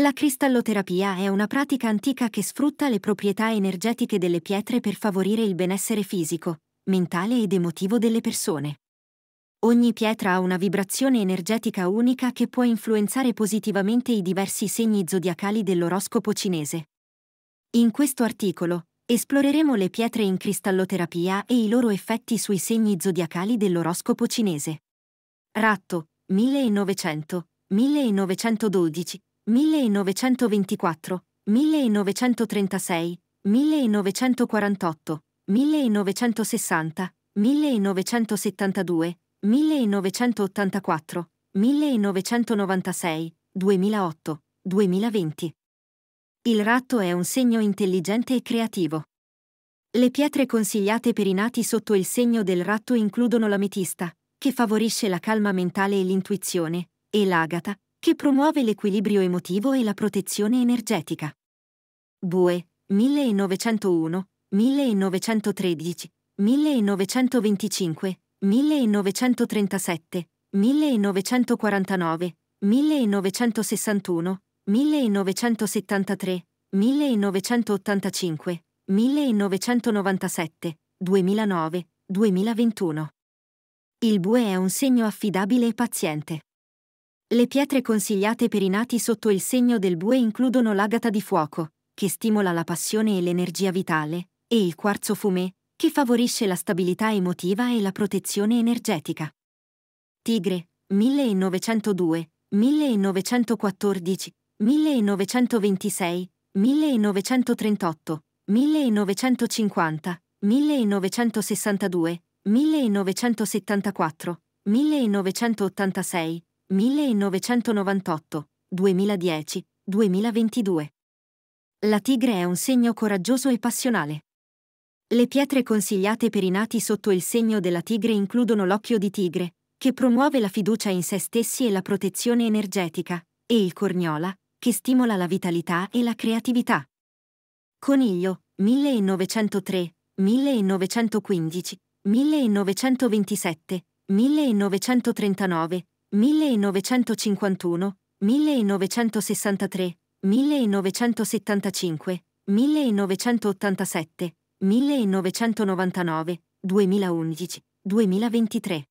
La cristalloterapia è una pratica antica che sfrutta le proprietà energetiche delle pietre per favorire il benessere fisico, mentale ed emotivo delle persone. Ogni pietra ha una vibrazione energetica unica che può influenzare positivamente i diversi segni zodiacali dell'oroscopo cinese. In questo articolo esploreremo le pietre in cristalloterapia e i loro effetti sui segni zodiacali dell'oroscopo cinese. Ratto, 1900, 1912, 1924, 1936, 1948, 1960, 1972, 1984, 1996, 2008, 2020. Il ratto è un segno intelligente e creativo. Le pietre consigliate per i nati sotto il segno del ratto includono l'ametista, che favorisce la calma mentale e l'intuizione, e l'agata, che promuove l'equilibrio emotivo e la protezione energetica. Bue, 1901, 1913, 1925, 1937, 1949, 1961, 1973, 1985, 1997, 2009, 2021. Il bue è un segno affidabile e paziente. Le pietre consigliate per i nati sotto il segno del bue includono l'agata di fuoco, che stimola la passione e l'energia vitale, e il quarzo fumé, che favorisce la stabilità emotiva e la protezione energetica. Tigre, 1902, 1914, 1926, 1938, 1950, 1962, 1974, 1986, 1998, 2010, 2022. La tigre è un segno coraggioso e passionale. Le pietre consigliate per i nati sotto il segno della tigre includono l'occhio di tigre, che promuove la fiducia in se stessi e la protezione energetica, e il corniola, che stimola la vitalità e la creatività. Coniglio, 1903, 1915, 1927, 1939, 1951, 1963, 1975, 1987, 1999, 2011, 2023.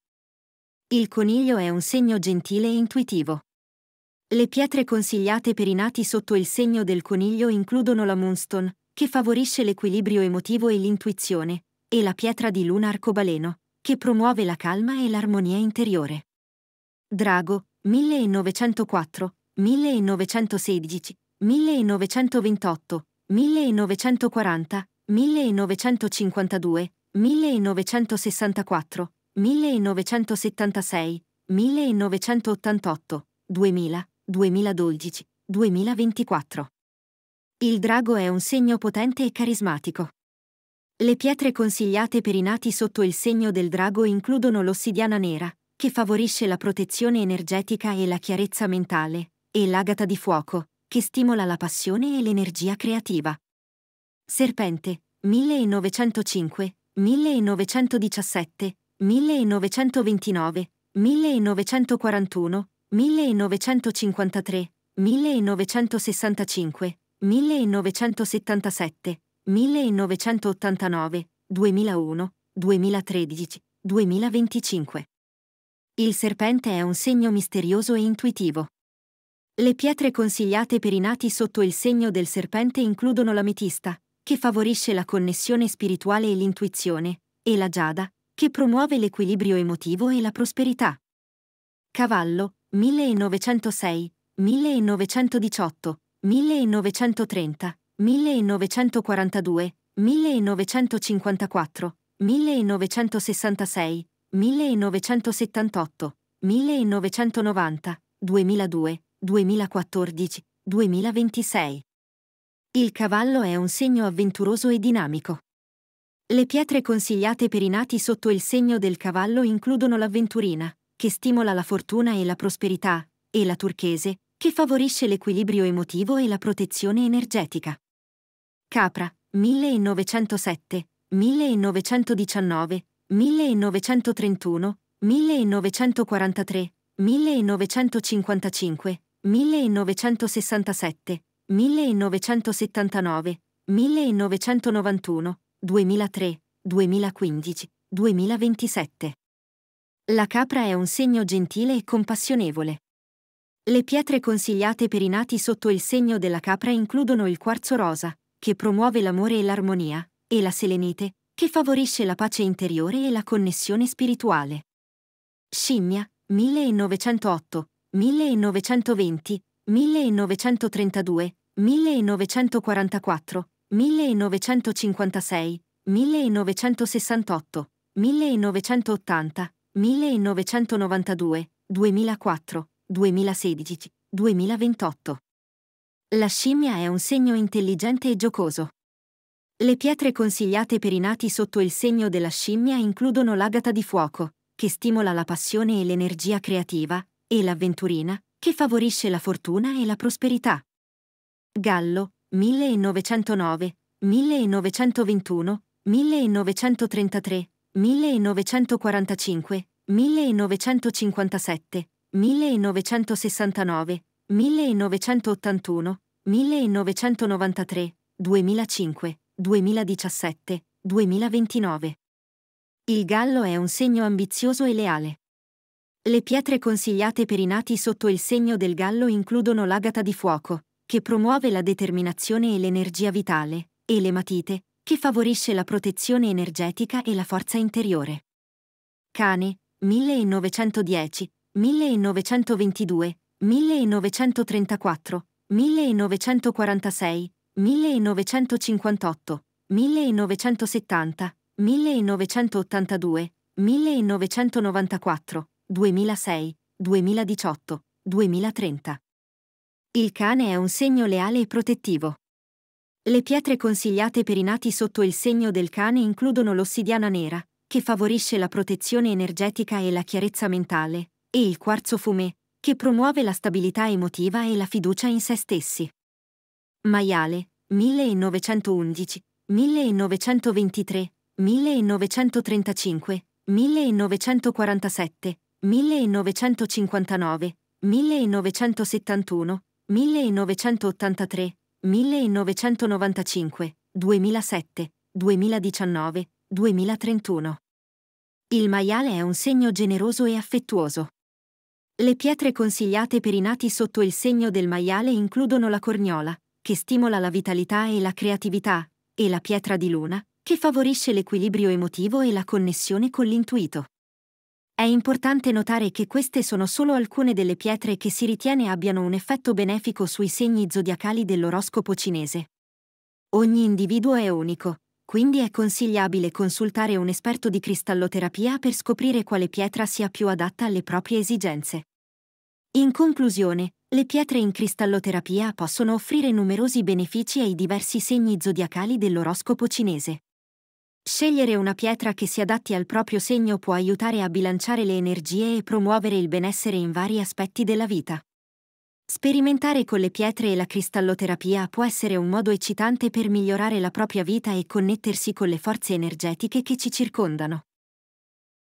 Il coniglio è un segno gentile e intuitivo. Le pietre consigliate per i nati sotto il segno del coniglio includono la Moonstone, che favorisce l'equilibrio emotivo e l'intuizione, e la pietra di luna arcobaleno, che promuove la calma e l'armonia interiore. Drago, 1904, 1916, 1928, 1940, 1952, 1964, 1976, 1988, 2000, 2012, 2024. Il drago è un segno potente e carismatico. Le pietre consigliate per i nati sotto il segno del drago includono l'ossidiana nera, che favorisce la protezione energetica e la chiarezza mentale, e l'agata di fuoco, che stimola la passione e l'energia creativa. Serpente, 1905, 1917, 1929, 1941, 1953, 1965, 1977, 1989, 2001, 2013, 2025. Il serpente è un segno misterioso e intuitivo. Le pietre consigliate per i nati sotto il segno del serpente includono l'ametista, che favorisce la connessione spirituale e l'intuizione, e la giada, che promuove l'equilibrio emotivo e la prosperità. Cavallo, 1906, 1918, 1930, 1942, 1954, 1966, 1978, 1990, 2002, 2014, 2026. Il cavallo è un segno avventuroso e dinamico. Le pietre consigliate per i nati sotto il segno del cavallo includono l'avventurina, che stimola la fortuna e la prosperità, e la turchese, che favorisce l'equilibrio emotivo e la protezione energetica. Capra, 1907, 1919, 1931, 1943, 1955, 1967, 1979, 1991, 2003, 2015, 2027. La capra è un segno gentile e compassionevole. Le pietre consigliate per i nati sotto il segno della capra includono il quarzo rosa, che promuove l'amore e l'armonia, e la selenite, che favorisce la pace interiore e la connessione spirituale. Scimmia, 1908, 1920, 1932, 1944, 1956, 1968, 1980, 1992, 2004, 2016, 2028. La scimmia è un segno intelligente e giocoso. Le pietre consigliate per i nati sotto il segno della scimmia includono l'agata di fuoco, che stimola la passione e l'energia creativa, e l'avventurina, che favorisce la fortuna e la prosperità. Gallo, 1909, 1921, 1933, 1945, 1957, 1969, 1981, 1993, 2005. 2017-2029. Il gallo è un segno ambizioso e leale. Le pietre consigliate per i nati sotto il segno del gallo includono l'agata di fuoco, che promuove la determinazione e l'energia vitale, e l'ematite, che favorisce la protezione energetica e la forza interiore. Cane, 1910, 1922, 1934, 1946, 1958, 1970, 1982, 1994, 2006, 2018, 2030. Il cane è un segno leale e protettivo. Le pietre consigliate per i nati sotto il segno del cane includono l'ossidiana nera, che favorisce la protezione energetica e la chiarezza mentale, e il quarzo fumé, che promuove la stabilità emotiva e la fiducia in se stessi. Maiale, 1911, 1923, 1935, 1947, 1959, 1971, 1983, 1995, 2007, 2019, 2031. Il maiale è un segno generoso e affettuoso. Le pietre consigliate per i nati sotto il segno del maiale includono la corniola, che stimola la vitalità e la creatività, e la pietra di luna, che favorisce l'equilibrio emotivo e la connessione con l'intuito. È importante notare che queste sono solo alcune delle pietre che si ritiene abbiano un effetto benefico sui segni zodiacali dell'oroscopo cinese. Ogni individuo è unico, quindi è consigliabile consultare un esperto di cristalloterapia per scoprire quale pietra sia più adatta alle proprie esigenze. In conclusione, le pietre in cristalloterapia possono offrire numerosi benefici ai diversi segni zodiacali dell'oroscopo cinese. Scegliere una pietra che si adatti al proprio segno può aiutare a bilanciare le energie e promuovere il benessere in vari aspetti della vita. Sperimentare con le pietre e la cristalloterapia può essere un modo eccitante per migliorare la propria vita e connettersi con le forze energetiche che ci circondano.